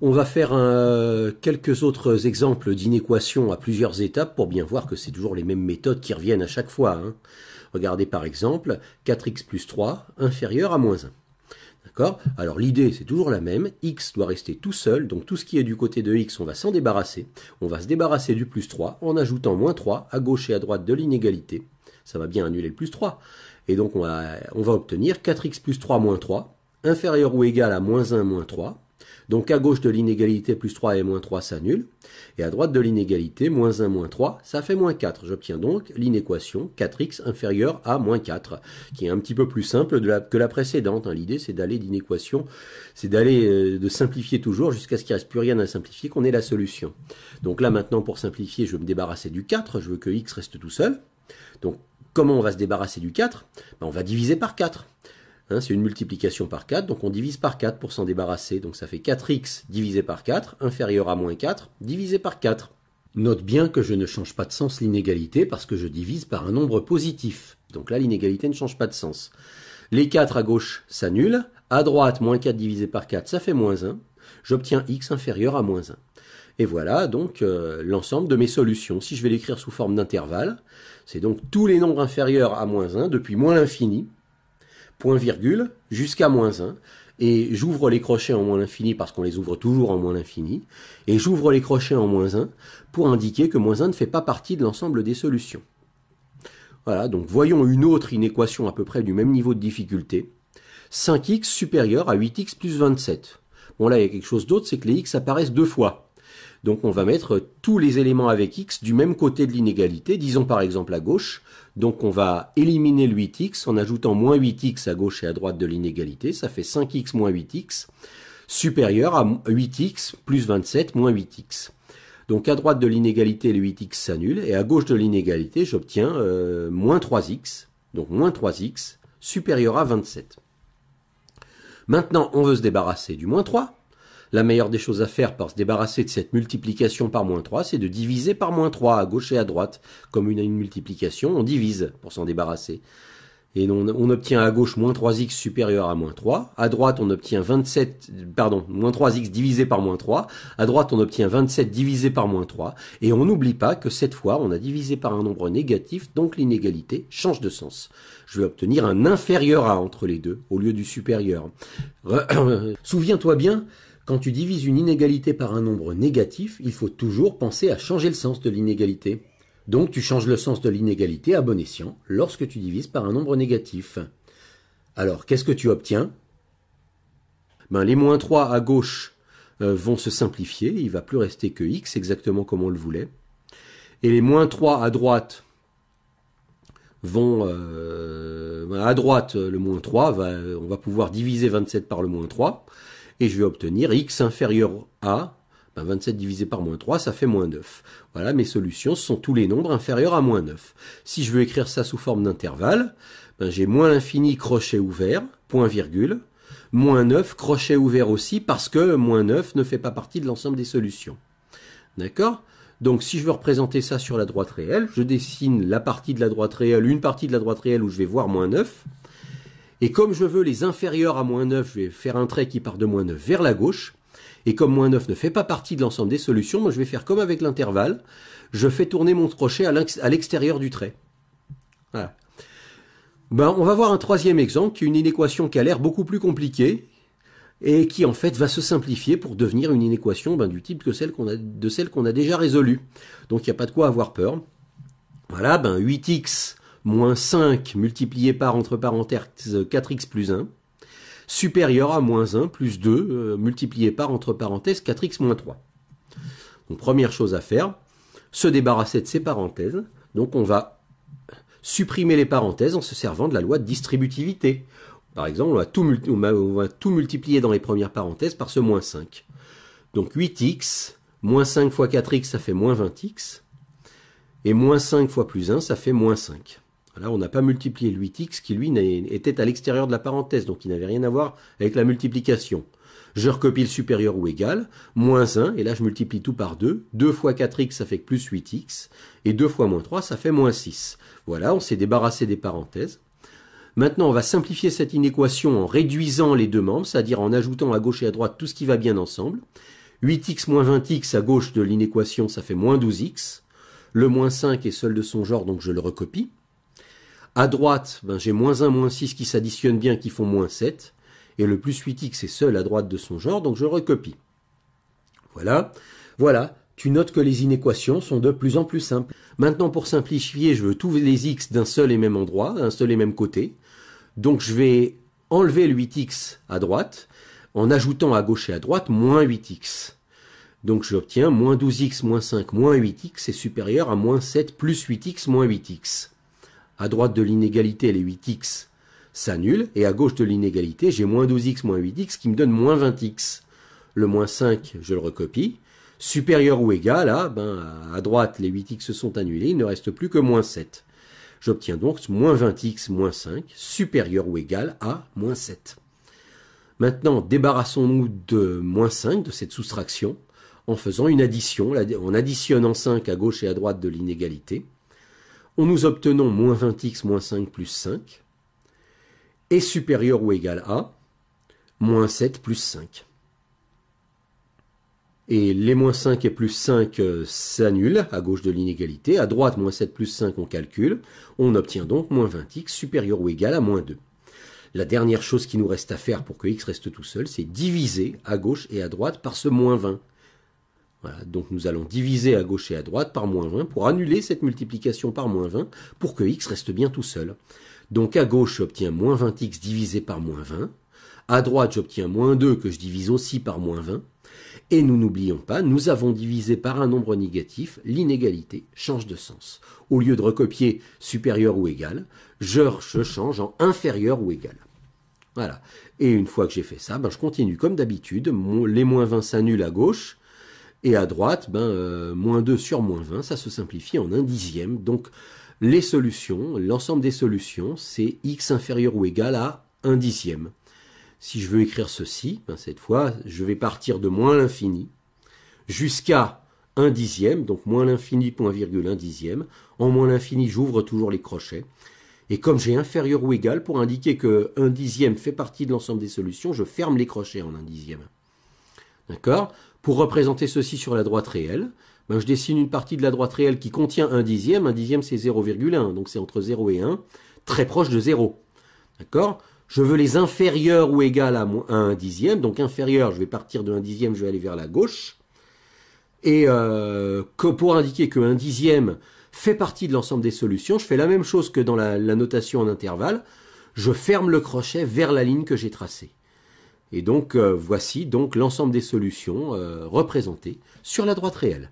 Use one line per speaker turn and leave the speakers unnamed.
on va faire euh, quelques autres exemples d'inéquations à plusieurs étapes pour bien voir que c'est toujours les mêmes méthodes qui reviennent à chaque fois. Hein. Regardez par exemple 4x plus 3 inférieur à moins 1. D'accord Alors l'idée, c'est toujours la même. x doit rester tout seul, donc tout ce qui est du côté de x, on va s'en débarrasser. On va se débarrasser du plus 3 en ajoutant moins 3 à gauche et à droite de l'inégalité. Ça va bien annuler le plus 3. Et donc on va obtenir 4x plus 3 moins 3, inférieur ou égal à moins 1 moins 3, donc à gauche de l'inégalité, plus 3 et moins 3, ça Et à droite de l'inégalité, moins 1, moins 3, ça fait moins 4. J'obtiens donc l'inéquation 4x inférieur à moins 4, qui est un petit peu plus simple que la précédente. Hein. L'idée, c'est d'aller d'inéquation, c'est d'aller euh, de simplifier toujours jusqu'à ce qu'il ne reste plus rien à simplifier, qu'on ait la solution. Donc là, maintenant, pour simplifier, je veux me débarrasser du 4. Je veux que x reste tout seul. Donc, comment on va se débarrasser du 4 ben, On va diviser par 4. Hein, c'est une multiplication par 4, donc on divise par 4 pour s'en débarrasser. Donc ça fait 4x divisé par 4, inférieur à moins 4, divisé par 4. Note bien que je ne change pas de sens l'inégalité parce que je divise par un nombre positif. Donc là, l'inégalité ne change pas de sens. Les 4 à gauche s'annulent. À droite, moins 4 divisé par 4, ça fait moins 1. J'obtiens x inférieur à moins 1. Et voilà donc euh, l'ensemble de mes solutions. Si je vais l'écrire sous forme d'intervalle, c'est donc tous les nombres inférieurs à moins 1 depuis moins l'infini point virgule, jusqu'à moins 1. Et j'ouvre les crochets en moins l'infini parce qu'on les ouvre toujours en moins l'infini. Et j'ouvre les crochets en moins 1 pour indiquer que moins 1 ne fait pas partie de l'ensemble des solutions. Voilà, donc voyons une autre inéquation à peu près du même niveau de difficulté. 5x supérieur à 8x plus 27. Bon là, il y a quelque chose d'autre, c'est que les x apparaissent deux fois. Donc on va mettre tous les éléments avec x du même côté de l'inégalité, disons par exemple à gauche. Donc on va éliminer le 8x en ajoutant moins 8x à gauche et à droite de l'inégalité, ça fait 5x moins 8x, supérieur à 8x plus 27 moins 8x. Donc à droite de l'inégalité, le 8x s'annule, et à gauche de l'inégalité, j'obtiens euh, moins 3x, donc moins 3x supérieur à 27. Maintenant, on veut se débarrasser du moins 3, la meilleure des choses à faire pour se débarrasser de cette multiplication par moins 3, c'est de diviser par moins 3 à gauche et à droite. Comme une, une multiplication, on divise pour s'en débarrasser. Et on, on, obtient à gauche moins 3x supérieur à moins 3. À droite, on obtient 27, pardon, moins 3x divisé par moins 3. À droite, on obtient 27 divisé par moins 3. Et on n'oublie pas que cette fois, on a divisé par un nombre négatif, donc l'inégalité change de sens. Je vais obtenir un inférieur à entre les deux, au lieu du supérieur. Souviens-toi bien, quand tu divises une inégalité par un nombre négatif, il faut toujours penser à changer le sens de l'inégalité. Donc tu changes le sens de l'inégalité à bon escient lorsque tu divises par un nombre négatif. Alors qu'est-ce que tu obtiens ben, Les moins 3 à gauche euh, vont se simplifier, il va plus rester que x exactement comme on le voulait. Et les moins 3 à droite vont... Euh, à droite, le moins 3, va, on va pouvoir diviser 27 par le moins 3 et je vais obtenir x inférieur à 27 ben, divisé par moins 3, ça fait moins 9. Voilà, mes solutions sont tous les nombres inférieurs à moins 9. Si je veux écrire ça sous forme d'intervalle, ben j'ai moins l'infini crochet ouvert, point virgule, moins 9 crochet ouvert aussi, parce que moins 9 ne fait pas partie de l'ensemble des solutions. D'accord donc si je veux représenter ça sur la droite réelle, je dessine la partie de la droite réelle, une partie de la droite réelle où je vais voir moins 9. Et comme je veux les inférieurs à moins 9, je vais faire un trait qui part de moins 9 vers la gauche. Et comme moins 9 ne fait pas partie de l'ensemble des solutions, moi je vais faire comme avec l'intervalle, je fais tourner mon crochet à l'extérieur du trait. Ben, on va voir un troisième exemple, qui est une inéquation qui a l'air beaucoup plus compliquée, et qui en fait va se simplifier pour devenir une inéquation ben, du type que celle qu'on a, de celle qu'on a déjà résolue. Donc il n'y a pas de quoi avoir peur. Voilà, ben 8x moins 5 multiplié par entre parenthèses 4x plus 1, supérieur à moins 1 plus 2 euh, multiplié par entre parenthèses 4x moins 3. Donc première chose à faire, se débarrasser de ces parenthèses. Donc on va supprimer les parenthèses en se servant de la loi de distributivité. Par exemple, on va tout, on va tout multiplier dans les premières parenthèses par ce moins 5. Donc 8x, moins 5 fois 4x, ça fait moins 20x. Et moins 5 fois plus 1, ça fait moins 5. Voilà, on n'a pas multiplié le 8x qui, lui, était à l'extérieur de la parenthèse, donc il n'avait rien à voir avec la multiplication. Je recopie le supérieur ou égal, moins 1, et là je multiplie tout par 2. 2 fois 4x, ça fait plus 8x, et 2 fois moins 3, ça fait moins 6. Voilà, on s'est débarrassé des parenthèses. Maintenant, on va simplifier cette inéquation en réduisant les deux membres, c'est-à-dire en ajoutant à gauche et à droite tout ce qui va bien ensemble. 8x moins 20x à gauche de l'inéquation, ça fait moins 12x. Le moins 5 est seul de son genre, donc je le recopie. À droite, ben, j'ai moins 1, moins 6 qui s'additionnent bien, qui font moins 7. Et le plus 8x est seul à droite de son genre, donc je recopie. Voilà. Voilà. Tu notes que les inéquations sont de plus en plus simples. Maintenant, pour simplifier, je veux tous les x d'un seul et même endroit, d'un seul et même côté. Donc je vais enlever le 8x à droite, en ajoutant à gauche et à droite moins 8x. Donc j'obtiens moins 12x moins 5 moins 8x est supérieur à moins 7 plus 8x moins 8x. À droite de l'inégalité, les 8x s'annulent, et à gauche de l'inégalité, j'ai moins 12x moins 8x qui me donne moins 20x. Le moins 5, je le recopie. Supérieur ou égal à, ben, à droite, les 8x se sont annulés, il ne reste plus que moins 7. J'obtiens donc moins 20x moins 5, supérieur ou égal à moins 7. Maintenant, débarrassons-nous de moins 5, de cette soustraction, en faisant une addition, en additionnant 5 à gauche et à droite de l'inégalité nous obtenons moins 20x moins 5 plus 5 est supérieur ou égal à moins 7 plus 5. Et les moins 5 et plus 5 euh, s'annulent à gauche de l'inégalité. À droite, moins 7 plus 5, on calcule. On obtient donc moins 20x supérieur ou égal à moins 2. La dernière chose qui nous reste à faire pour que x reste tout seul, c'est diviser à gauche et à droite par ce moins 20 donc nous allons diviser à gauche et à droite par moins 20 pour annuler cette multiplication par moins 20 pour que x reste bien tout seul. Donc à gauche, j'obtiens moins 20x divisé par moins 20. À droite, j'obtiens moins 2 que je divise aussi par moins 20. Et nous n'oublions pas, nous avons divisé par un nombre négatif, l'inégalité change de sens. Au lieu de recopier supérieur ou égal, je, change en inférieur ou égal. Voilà. Et une fois que j'ai fait ça, ben je continue comme d'habitude. Les moins 20 s'annulent à gauche. Et à droite, ben, euh, moins 2 sur moins 20, ça se simplifie en un dixième. Donc les solutions, l'ensemble des solutions, c'est x inférieur ou égal à 1 dixième. Si je veux écrire ceci, ben, cette fois, je vais partir de moins l'infini jusqu'à 1 dixième, donc moins l'infini, point virgule 1 dixième. En moins l'infini, j'ouvre toujours les crochets. Et comme j'ai inférieur ou égal, pour indiquer que 1 dixième fait partie de l'ensemble des solutions, je ferme les crochets en 1 dixième. D'accord Pour représenter ceci sur la droite réelle, ben, je dessine une partie de la droite réelle qui contient un dixième. Un dixième, c'est 0,1, donc c'est entre 0 et 1, très proche de 0. D'accord Je veux les inférieurs ou égales à, un dixième. Donc inférieur, je vais partir de un dixième, je vais aller vers la gauche. Et euh, pour indiquer que 1 dixième fait partie de l'ensemble des solutions, je fais la même chose que dans la, la notation en intervalle. Je ferme le crochet vers la ligne que j'ai tracée. Et donc euh, voici donc l'ensemble des solutions euh, représentées sur la droite réelle.